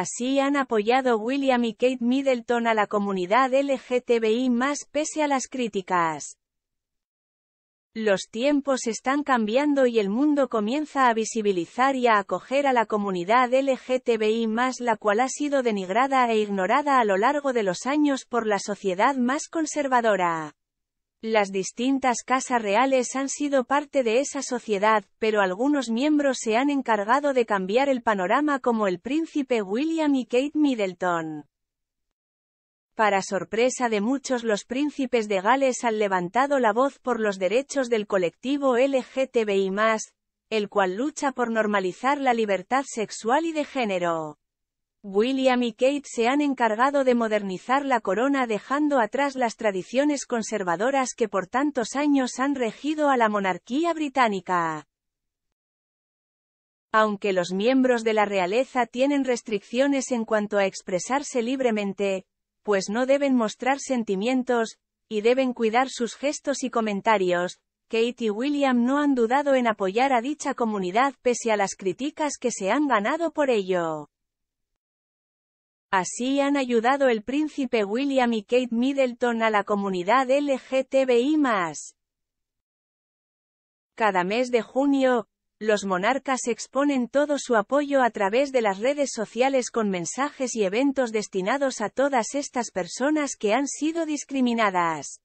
Así han apoyado William y Kate Middleton a la comunidad LGTBI más pese a las críticas. Los tiempos están cambiando y el mundo comienza a visibilizar y a acoger a la comunidad LGTBI más la cual ha sido denigrada e ignorada a lo largo de los años por la sociedad más conservadora. Las distintas casas reales han sido parte de esa sociedad, pero algunos miembros se han encargado de cambiar el panorama como el príncipe William y Kate Middleton. Para sorpresa de muchos los príncipes de Gales han levantado la voz por los derechos del colectivo LGTBI+, el cual lucha por normalizar la libertad sexual y de género. William y Kate se han encargado de modernizar la corona dejando atrás las tradiciones conservadoras que por tantos años han regido a la monarquía británica. Aunque los miembros de la realeza tienen restricciones en cuanto a expresarse libremente, pues no deben mostrar sentimientos, y deben cuidar sus gestos y comentarios, Kate y William no han dudado en apoyar a dicha comunidad pese a las críticas que se han ganado por ello. Así han ayudado el príncipe William y Kate Middleton a la comunidad LGTBI+. Cada mes de junio, los monarcas exponen todo su apoyo a través de las redes sociales con mensajes y eventos destinados a todas estas personas que han sido discriminadas.